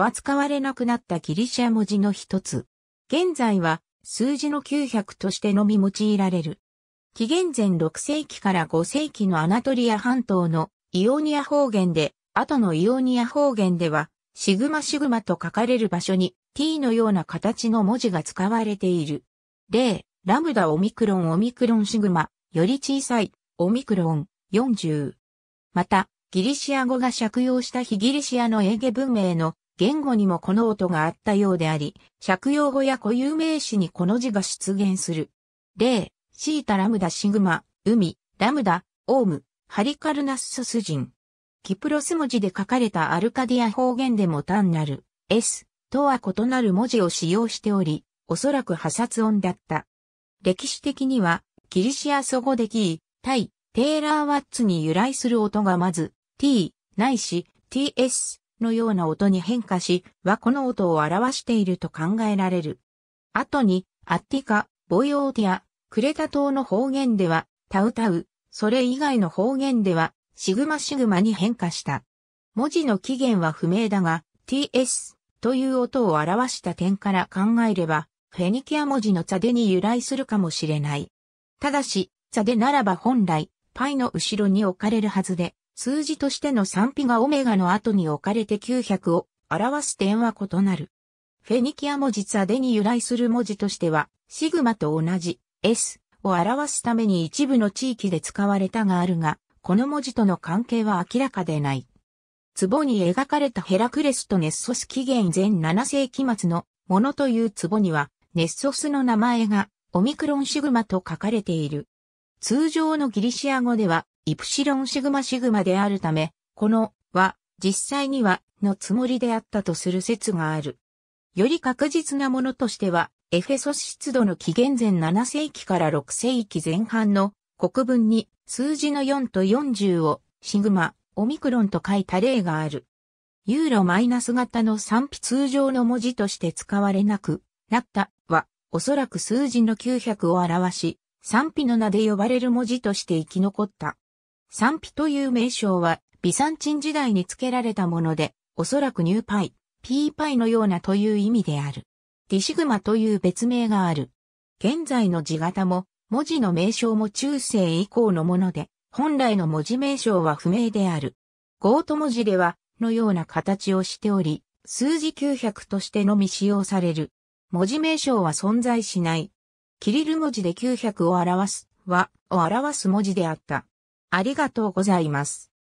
は使われなくなったギリシャ文字の一つ。現在は数字の900としてのみ用いられる。紀元前6世紀から5世紀のアナトリア半島のイオニア方言で、後のイオニア方言では、シグマシグマと書かれる場所に t のような形の文字が使われている。例、ラムダオミクロンオミクロンシグマ、より小さい、オミクロン40。また、ギリシア語が借用した非ギリシアのエ語ゲ文明の言語にもこの音があったようであり、借用語や固有名詞にこの字が出現する。例、シータラムダシグマ、海、ラムダ、オウム、ハリカルナッソス人。キプロス文字で書かれたアルカディア方言でも単なる S とは異なる文字を使用しており、おそらく破殺音だった。歴史的には、キリシアソ語でキー、イ、テイラーワッツに由来する音がまず、t、ないし、ts、のような音に変化し、和この音を表していると考えられる。後に、アッティカ、ボイオーティア、クレタ島の方言では、タウタウ、それ以外の方言では、シグマシグマに変化した。文字の起源は不明だが、ts という音を表した点から考えれば、フェニキア文字のザデに由来するかもしれない。ただし、ザデならば本来、パイの後ろに置かれるはずで、数字としての賛否がオメガの後に置かれて900を表す点は異なる。フェニキア文字は、デに由来する文字としては、シグマと同じ S を表すために一部の地域で使われたがあるが、この文字との関係は明らかでない。壺に描かれたヘラクレスとネッソス紀元前7世紀末のものという壺には、ネッソスの名前がオミクロンシグマと書かれている。通常のギリシア語ではイプシロンシグマシグマであるため、このは実際にはのつもりであったとする説がある。より確実なものとしては、エフェソス湿度の紀元前7世紀から6世紀前半の国文に数字の4と40をシグマ、オミクロンと書いた例がある。ユーロマイナス型の賛否通常の文字として使われなくなったは、おそらく数字の900を表し、賛否の名で呼ばれる文字として生き残った。賛否という名称は、ビサンチン時代に付けられたもので、おそらくニューパイ、ピーパイのようなという意味である。ディシグマという別名がある。現在の字型も、文字の名称も中世以降のもので、本来の文字名称は不明である。ゴート文字では、のような形をしており、数字900としてのみ使用される。文字名称は存在しない。キリル文字で900を表す、は、を表す文字であった。ありがとうございます。